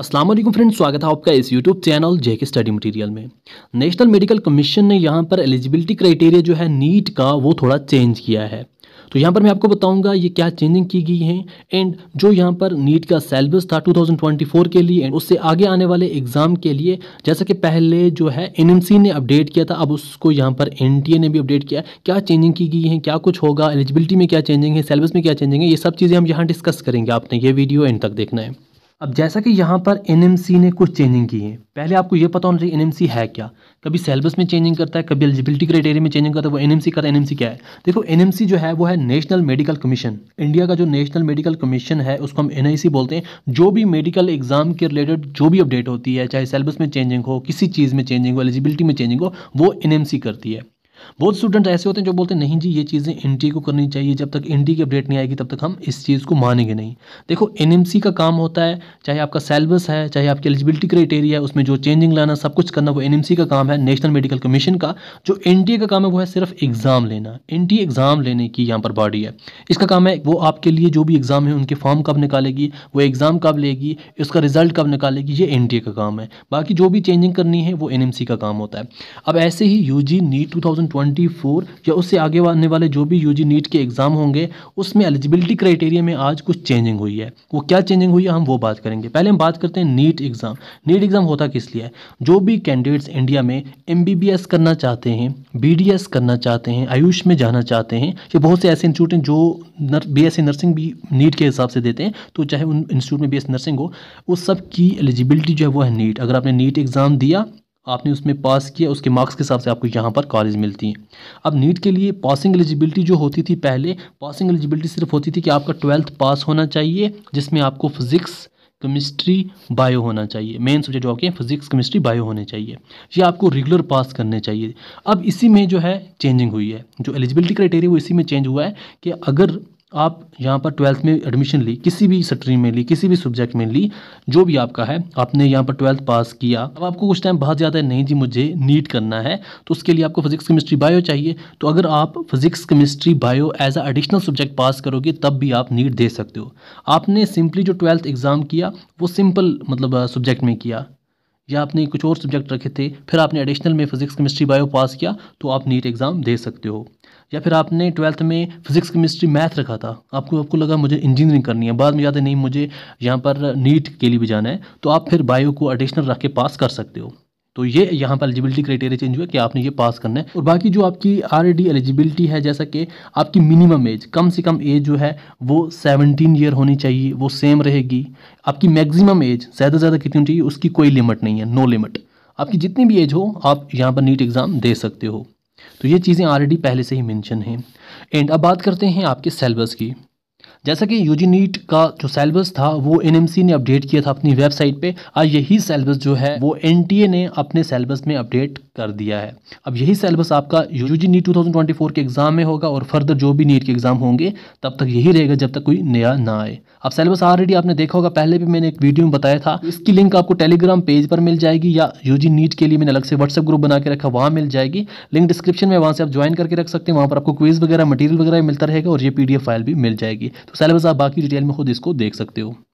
Aslam friends स्वागत है आपका इस YouTube channel JK study material में नेशनल मेडिकल कमीशन ने यहाँ पर एलिजिबिलिटी क्राइटेरिया जो है नीट का वो थोड़ा चेंज किया है तो यहाँ पर मैं आपको बताऊँगा ये क्या चेंजिंग की गई है एंड जो यहाँ पर नीट का सेलेबस था 2024 के लिए एंड उससे आगे आने वाले एग्ज़ाम के लिए जैसा कि पहले जो है एन ने अपडेट किया था अब उसको यहाँ पर एन ने भी अपडेट किया क्या चेंजिंग की गई है क्या कुछ होगा एलिजिबिलिटी में क्या चेंजिंग है सेलेबस में क्या चेंजिंग है ये सब चीज़ें हम यहाँ डिस्कस करेंगे आपने ये वीडियो एंड तक देखना है अब जैसा कि यहाँ पर एन ने कुछ चेंजिंग की है पहले आपको ये पता होना चाहिए एन है क्या कभी सेलेबस में चेंजिंग करता है कभी एलिजिबिलिटी क्राइटेरिया में चेंजिंग करता है वो एन एम सी का एन क्या है देखो एन जो है वो है नेशनल मेडिकल कमीशन इंडिया का जो नेशनल मेडिकल कमीशन है उसको हम एन बोलते हैं जो भी मेडिकल एग्जाम के रिलेटेड जो भी अपडेट होती है चाहे सेलेबस में चेंजिंग हो किसी चीज़ में चेंजिंग हो एलिजिबिलिटी में चेंजिंग हो वो एन करती है बहुत स्टूडेंट ऐसे होते हैं जो बोलते हैं नहीं जी ये चीज़ें एन को करनी चाहिए जब तक एन की अपडेट नहीं आएगी तब तक हम इस चीज़ को मानेंगे नहीं देखो एन का काम होता है चाहे आपका सेलेबस है चाहे आपकी एलिजिबिलिटी क्राइटेरिया है उसमें जो चेंजिंग लाना सब कुछ करना वो एन का काम है नेशनल मेडिकल कमीशन का जो एन का काम है वो है सिर्फ एग्ज़ाम लेना एन एग्ज़ाम लेने की यहाँ पर बॉडी है इसका काम है वो आपके लिए जो भी एग्ज़ाम है उनके फॉर्म कब निकालेगी वो एग्ज़ाम कब लेगी उसका रिजल्ट कब निकालेगी ये एन का काम है बाकी जो भी चेंजिंग करनी है वो एन का काम होता है अब ऐसे ही यू जी नीट टू 2024 या उससे आगे आने वाले जो भी यूजी नीट के एग्ज़ाम होंगे उसमें एलिजिबिलिटी क्राइटेरिया में आज कुछ चेंजिंग हुई है वो क्या चेंजिंग हुई है हम वो बात करेंगे पहले हम बात करते हैं नीट एग्ज़ाम नीट एग्ज़ाम होता किस लिए है जो भी कैंडिडेट्स इंडिया में एम करना चाहते हैं बी करना चाहते हैं आयुष में जाना चाहते हैं या बहुत से ऐसे इंस्टीट्यूट हैं जो बी नर्सिंग भी नीट के हिसाब से देते हैं तो चाहे उन इंस्टीट्यूट में बी नर्सिंग हो उस सब की एलिजिबिलिटी जो है वो है नीट अगर आपने नीट एग्ज़ाम दिया आपने उसमें पास किया उसके मार्क्स के हिसाब से आपको यहाँ पर कॉलेज मिलती हैं अब नीट के लिए पासिंग एलिजिबिलिटी जो होती थी पहले पासिंग एलिजिबिलिटी सिर्फ होती थी कि आपका ट्वेल्थ पास होना चाहिए जिसमें आपको फिज़िक्स केमिस्ट्री बायो होना चाहिए मेन सब्जेक्ट जो आपके हैं फिजिक्स केमिस्ट्री बायो होने चाहिए ये आपको रेगुलर पास करने चाहिए अब इसी में जो है चेंजिंग हुई है जो एलिजिबिलिटी क्राइटेरिया वो इसी में चेंज हुआ है कि अगर आप यहाँ पर ट्वेल्थ में एडमिशन ली किसी भी स्ट्रीम में ली किसी भी सब्जेक्ट में ली जो भी आपका है आपने यहाँ पर ट्वेल्थ पास किया अब आपको कुछ टाइम बहुत ज़्यादा नहीं जी मुझे नीट करना है तो उसके लिए आपको फिजिक्स केमिस्ट्री बायो चाहिए तो अगर आप physics chemistry bio as a additional subject pass करोगे तब भी आप नीट दे सकते हो आपने सिंपली जो ट्वेल्थ एग्ज़ाम किया वो सिंपल मतलब सब्जेक्ट में किया या आपने कुछ और सब्जेक्ट रखे थे फिर आपने एडिशनल में फिजिक्स केमिस्ट्री बायो पास किया तो आप नीट एग्ज़ाम दे सकते हो या फिर आपने ट्वेल्थ में फिजिक्स केमिस्ट्री मैथ रखा था आपको आपको लगा मुझे इंजीनियरिंग करनी है बाद में याद है नहीं मुझे यहाँ पर नीट के लिए भी जाना है तो आप फिर बायो को एडिशनल रख के पास कर सकते हो तो ये यहाँ पर एलिजिबिलिटी क्राइटेरिया चेंज हुआ कि आपने ये पास करना है और बाकी जो आपकी आर एलिजिबिलिटी है जैसा कि आपकी मिनिमम एज कम से कम एज जो है वो सेवनटीन ईयर होनी चाहिए वो सेम रहेगी आपकी मैक्सिमम एज ज़्यादा से ज़्यादा कितनी होनी चाहिए उसकी कोई लिमिट नहीं है नो लिमिट आपकी जितनी भी एज हो आप यहाँ पर नीट एग्ज़ाम दे सकते हो तो ये चीज़ें ऑलरेडी पहले से ही मेंशन हैं एंड अब बात करते हैं आपके सेलेबस की जैसा कि जी नीट का जो सेलेबस था वो सी ने अपडेट किया था अपनी वेबसाइट पे और यही सेलेबस जो है वो ए ने अपने सेलेबस में अपडेट कर दिया है अब यही सेलेबस आपका जी नीट 2024 के एग्ज़ाम में होगा और फर्दर जो भी नीट के एग्ज़ाम होंगे तब तक यही रहेगा जब तक कोई नया ना आए अब सेलेबस ऑलरेडी आपने देखा होगा पहले भी मैंने एक वीडियो में बताया था इसकी लिंक आपको टेलीग्राम पेज पर मिल जाएगी या जी नीट के लिए मैंने अलग से व्हाट्सएप ग्रुप बना के रखा वहाँ मिल जाएगी लिंक डिस्क्रिप्शन में वहाँ से आप ज्वाइन करके रख सकते हैं वहाँ पर आपको क्विज़ वगैरह मटीरियल वगैरह मिलता रहेगा और ये पी फाइल भी मिल जाएगी तो सिलेबस आप बाकी डिटेल में खुद इसको देख सकते हो